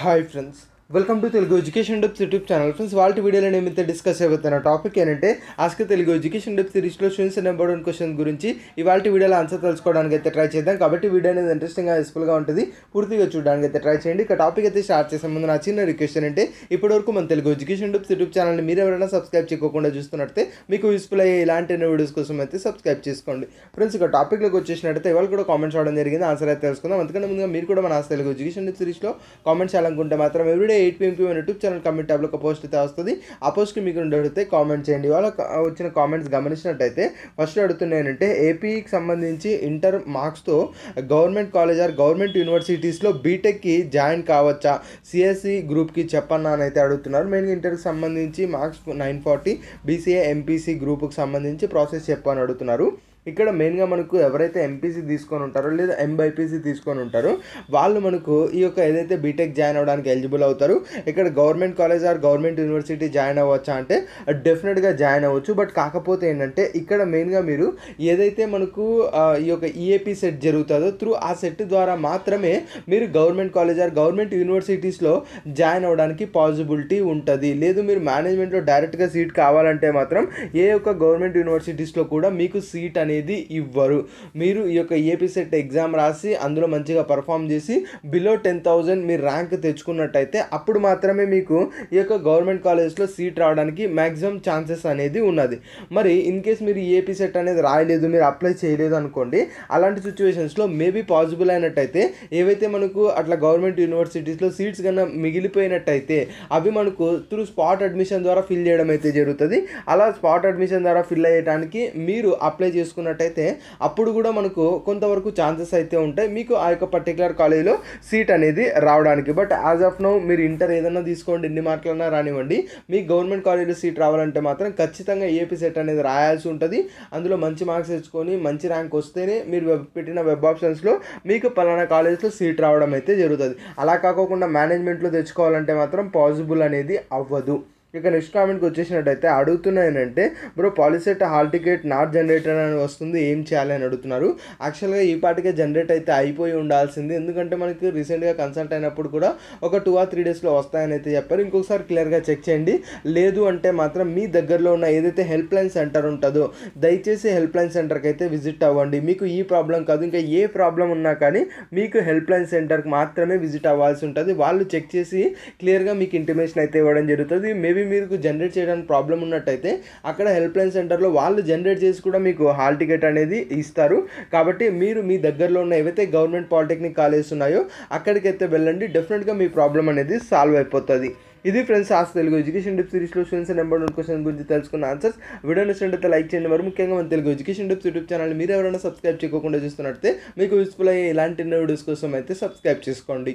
Hi friends, welcome to Telugu education depths YouTube channel friends వాళ్ళ వీడియోలో నేను ఇంత డిస్కస్ అయిపోతున్న టాపిక్ ఏంటంటే ఆస్కర్ తెలుగు ఎడ్యుకేషన్ డెప్స్ సిరీస్లో స్టూడెంట్స్ నెంబర్ వన్ క్వశ్చన్ గురించి ఇవాళ వీడియోలో ఆన్సర్ తెలుసుకోవడానికి అయితే ట్రై చేద్దాం కాబట్టి వీడియో అనేది ఇంట్రెస్టింగ్గా యూస్ఫుల్గా ఉంటుంది పూర్తిగా చూడడానికి అయితే ట్రై చేయండి ఇక టాపిక్ అయితే స్టార్ట్ చేసే ముందు నా చిన్న రిక్వెస్ట్ ఏంటంటే ఇప్పటివరకు మన తెలుగు ఎడ్యుకేషన్ డెప్స్ యూట్యూబ్ ఛానల్ని మీరు ఎవరైనా సబ్స్క్రైబ్ చేయకుండా చూస్తున్నట్టే మీకు యూస్ఫుల్ అయ్యే ఇలాంటి వీడియోస్ కోసం అయితే సబ్స్క్రైబ్ చేసుకోండి ఫ్రెండ్స్ ఇక టాపిక్లోకి వచ్చేసినట్టయితే ఇవాళ కూడా కామెంట్స్ అవ్వడం జరిగింది ఆన్సర్ అయితే తెలుసుకుందాం అందుకంటే ముందుగా మీరు కూడా మన తెలుగు ఎడ్యుకేషన్ డెప్ సిరీస్లో కామెంట్స్ చేయాలనుకుంటే మాత్రం ఎవ్రీడే ఎయిట్ పిఎం క్యూఎన్ యూట్యూబ్ ఛానల్ కమెంట్ ట్యాబ్లో ఒక పోస్ట్ అయితే వస్తుంది ఆ పోస్ట్కి మీకు రెండు అడిగితే కామెంట్ చేయండి వాళ్ళ వచ్చిన కామెంట్స్ గమనించినట్టయితే ఫస్ట్ అడుగుతున్నానంటే ఏపీకి సంబంధించి ఇంటర్ మార్క్స్తో గవర్నమెంట్ కాలేజ్ ఆర్ గవర్నమెంట్ యూనివర్సిటీస్లో బీటెక్కి జాయిన్ కావచ్చా సిఎస్సి గ్రూప్కి e చెప్పన్నా అని అయితే అడుగుతున్నారు మెయిన్గా ఇంటర్కి సంబంధించి marks nine forty BCA MPC గ్రూప్కి సంబంధించి ప్రాసెస్ చెప్పని అడుగుతున్నారు ఇక్కడ మెయిన్గా మనకు ఎవరైతే ఎంపీసీ తీసుకొని ఉంటారో లేదా ఎంబైపీసీ తీసుకొని ఉంటారో వాళ్ళు మనకు ఈ యొక్క ఏదైతే బీటెక్ జాయిన్ అవ్వడానికి ఎలిజిబుల్ అవుతారు ఇక్కడ government college or government university join అవ్వచ్చా అంటే డెఫినెట్గా జాయిన్ అవ్వచ్చు బట్ కాకపోతే ఏంటంటే ఇక్కడ మెయిన్గా మీరు ఏదైతే మనకు ఈ యొక్క ఈఏపీ e సెట్ జరుగుతుందో త్రూ ఆ సెట్ ద్వారా మాత్రమే మీరు గవర్నమెంట్ కాలేజ్ ఆర్ గవర్నమెంట్ యూనివర్సిటీస్లో జాయిన్ అవ్వడానికి పాసిబిలిటీ ఉంటుంది లేదు మీరు మేనేజ్మెంట్లో డైరెక్ట్గా సీట్ కావాలంటే మాత్రం ఏ యొక్క గవర్నమెంట్ యూనివర్సిటీస్లో కూడా మీకు సీట్ అనేది అనేది ఇవ్వరు మీరు ఈ యొక్క సెట్ ఎగ్జామ్ రాసి అందులో మంచిగా పర్ఫామ్ చేసి బిలో టెన్ థౌజండ్ మీరు ర్యాంక్ తెచ్చుకున్నట్టయితే అప్పుడు మాత్రమే మీకు ఈ యొక్క గవర్నమెంట్ కాలేజెస్లో సీట్ రావడానికి మ్యాక్సిమం ఛాన్సెస్ అనేది ఉన్నది మరి ఇన్ కేస్ మీరు ఏపీ సెట్ అనేది రాయలేదు మీరు అప్లై చేయలేదు అనుకోండి అలాంటి సిచ్యువేషన్స్లో మేబీ పాసిబుల్ అయినట్టయితే ఏవైతే మనకు అట్లా గవర్నమెంట్ యూనివర్సిటీస్లో సీట్స్ కన్నా మిగిలిపోయినట్టయితే అవి మనకు త్రూ స్పాట్ అడ్మిషన్ ద్వారా ఫిల్ చేయడం అయితే జరుగుతుంది అలా స్పాట్ అడ్మిషన్ ద్వారా ఫిల్ అయ్యడానికి మీరు అప్లై చేసుకున్న చూసుకున్నట్టయితే అప్పుడు కూడా మనకు కొంతవరకు ఛాన్సెస్ అయితే ఉంటాయి మీకు ఆ యొక్క పర్టికులర్ కాలేజీలో సీట్ అనేది రావడానికి బట్ యాజ్ ఆఫ్ నౌ మీరు ఇంటర్ ఏదైనా తీసుకోండి ఎన్ని మార్కులైనా రానివ్వండి మీకు గవర్నమెంట్ కాలేజీలో సీట్ రావాలంటే మాత్రం ఖచ్చితంగా ఏపీ సెట్ అనేది రాయాల్సి ఉంటుంది అందులో మంచి మార్క్స్ తెచ్చుకొని మంచి ర్యాంక్ వస్తేనే మీరు వెబ్ పెట్టిన వెబ్ ఆప్షన్స్లో మీకు పలానా కాలేజ్లో సీట్ రావడం అయితే జరుగుతుంది అలా కాకుండా మేనేజ్మెంట్లో తెచ్చుకోవాలంటే మాత్రం పాసిబుల్ అనేది అవ్వదు ఇక నెక్స్ట్ కామెంట్కి వచ్చేసినట్టయితే అడుగుతున్నా ఏంటంటే bro POLYCET hall ticket not generator అని వస్తుంది ఏం చేయాలి అని అడుగుతున్నారు యాక్చువల్గా ఈ పాటికే జనరేట్ అయితే అయిపోయి ఉండాల్సింది ఎందుకంటే మనకి రీసెంట్గా కన్సల్ట్ అయినప్పుడు కూడా ఒక టూ ఆర్ త్రీ డేస్లో వస్తాయని అయితే చెప్పారు ఇంకొకసారి క్లియర్గా చెక్ చేయండి లేదు అంటే మాత్రం మీ దగ్గరలో ఉన్న ఏదైతే హెల్ప్ లైన్ సెంటర్ ఉంటుందో దయచేసి హెల్ప్ లైన్ సెంటర్కి అయితే విజిట్ అవ్వండి మీకు ఈ ప్రాబ్లం కాదు ఇంకా ఏ ప్రాబ్లం ఉన్నా కానీ మీకు హెల్ప్ లైన్ సెంటర్కి మాత్రమే విజిట్ అవ్వాల్సి ఉంటుంది వాళ్ళు చెక్ చేసి క్లియర్గా మీకు ఇంటిమేషన్ అయితే ఇవ్వడం జరుగుతుంది మేబీ మేబీ మీకు జనరేట్ చేయడానికి ప్రాబ్లం ఉన్నట్టయితే అక్కడ హెల్ప్ లైన్ సెంటర్లో వాళ్ళు జనరేట్ చేసి కూడా మీకు హాల్ టికెట్ అనేది ఇస్తారు కాబట్టి మీరు మీ దగ్గరలో ఉన్న ఏవైతే గవర్నమెంట్ పాలిటెక్నిక్ కాలేజెస్ ఉన్నాయో అక్కడికైతే వెళ్ళండి డెఫినెట్గా మీ ప్రాబ్లం అనేది సాల్వ్ అయిపోతుంది ఇది friends as Telugu education depth సిరీస్లో స్టూడెంట్స్ నెంబర్ వన్ క్వశ్చన్ గురించి తెలుసుకున్న ఆన్సర్స్ వీడియో అయితే లైక్ చేయండి మరి ముఖ్యంగా మన Telugu education depths YouTube channel మీరు ఎవరైనా సబ్స్క్రైబ్ చేయకుండా చూస్తున్నట్టయితే మీకు యూస్ఫుల్ అయ్యే ఇలాంటి వీడియోస్ కోసం అయితే సబ్స్క్రైబ్ చేసుకోండి